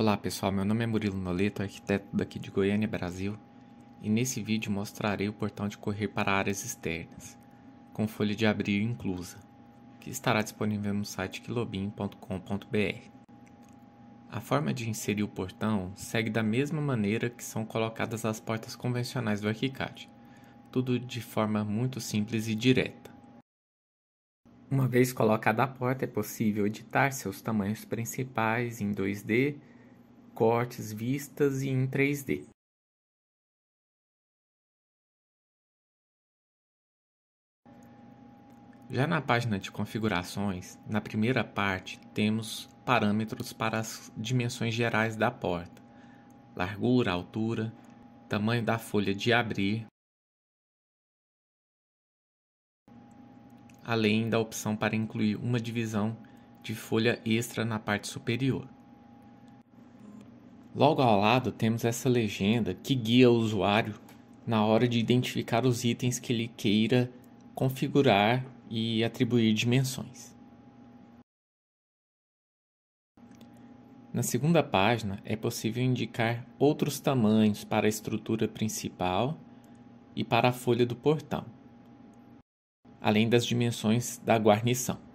Olá pessoal, meu nome é Murilo Noleto, arquiteto daqui de Goiânia, Brasil, e nesse vídeo mostrarei o portão de correr para áreas externas, com folha de abril inclusa, que estará disponível no site quilobim.com.br. A forma de inserir o portão segue da mesma maneira que são colocadas as portas convencionais do ArchiCAD, tudo de forma muito simples e direta. Uma vez colocada a porta, é possível editar seus tamanhos principais em 2D cortes, vistas e em 3 D Já na página de configurações, na primeira parte, temos parâmetros para as dimensões gerais da porta: largura, altura, tamanho da folha de abrir, além da opção para incluir uma divisão de folha extra na parte superior. Logo ao lado temos essa legenda que guia o usuário na hora de identificar os itens que ele queira configurar e atribuir dimensões. Na segunda página é possível indicar outros tamanhos para a estrutura principal e para a folha do portão, além das dimensões da guarnição.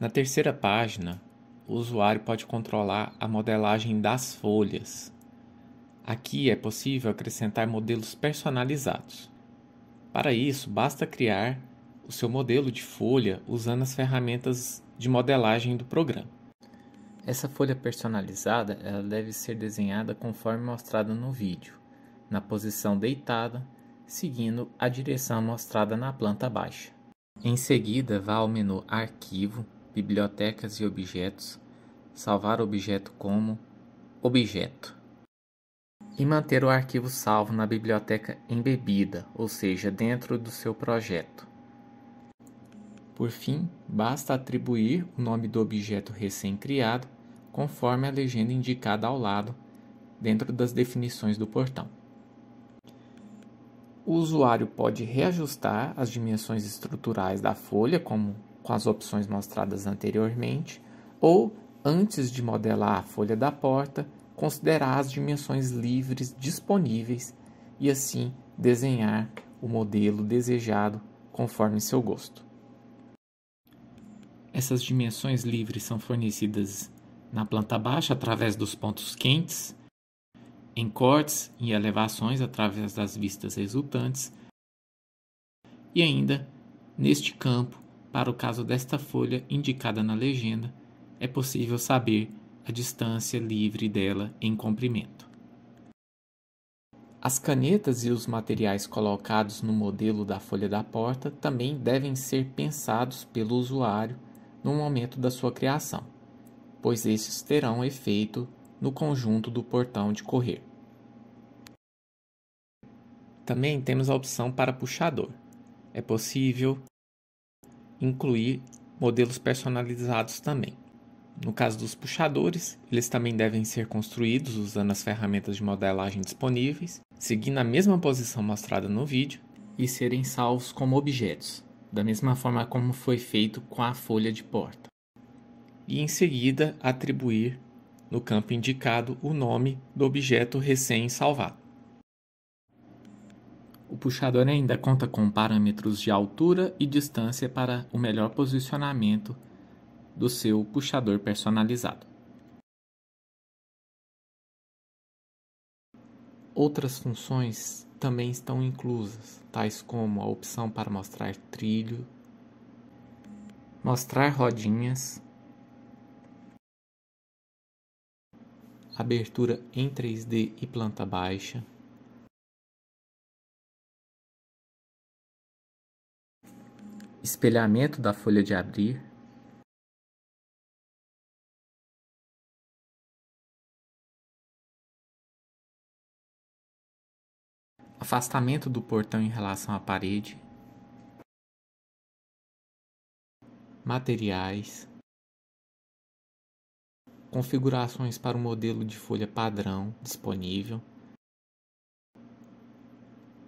Na terceira página, o usuário pode controlar a modelagem das folhas. Aqui é possível acrescentar modelos personalizados. Para isso, basta criar o seu modelo de folha usando as ferramentas de modelagem do programa. Essa folha personalizada ela deve ser desenhada conforme mostrado no vídeo, na posição deitada, seguindo a direção mostrada na planta baixa. Em seguida, vá ao menu Arquivo bibliotecas e objetos, salvar objeto como objeto. E manter o arquivo salvo na biblioteca embebida, ou seja, dentro do seu projeto. Por fim, basta atribuir o nome do objeto recém-criado conforme a legenda indicada ao lado, dentro das definições do portão. O usuário pode reajustar as dimensões estruturais da folha, como com as opções mostradas anteriormente, ou, antes de modelar a folha da porta, considerar as dimensões livres disponíveis e assim desenhar o modelo desejado conforme seu gosto. Essas dimensões livres são fornecidas na planta baixa através dos pontos quentes, em cortes e elevações através das vistas resultantes, e ainda neste campo para o caso desta folha indicada na legenda, é possível saber a distância livre dela em comprimento. As canetas e os materiais colocados no modelo da folha da porta também devem ser pensados pelo usuário no momento da sua criação, pois estes terão efeito no conjunto do portão de correr. Também temos a opção para puxador. É possível incluir modelos personalizados também. No caso dos puxadores, eles também devem ser construídos usando as ferramentas de modelagem disponíveis, seguindo a mesma posição mostrada no vídeo e serem salvos como objetos, da mesma forma como foi feito com a folha de porta. E em seguida, atribuir no campo indicado o nome do objeto recém-salvado puxador ainda conta com parâmetros de altura e distância para o melhor posicionamento do seu puxador personalizado. Outras funções também estão inclusas, tais como a opção para mostrar trilho, mostrar rodinhas, abertura em 3D e planta baixa. espelhamento da folha de abrir afastamento do portão em relação à parede, materiais, configurações para o modelo de folha padrão disponível,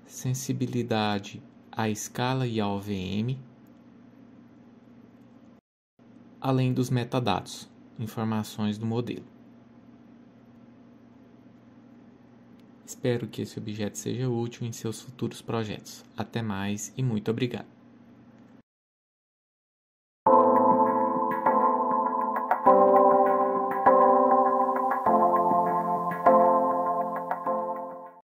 sensibilidade à escala e ao VM além dos metadados, informações do modelo. Espero que esse objeto seja útil em seus futuros projetos. Até mais e muito obrigado!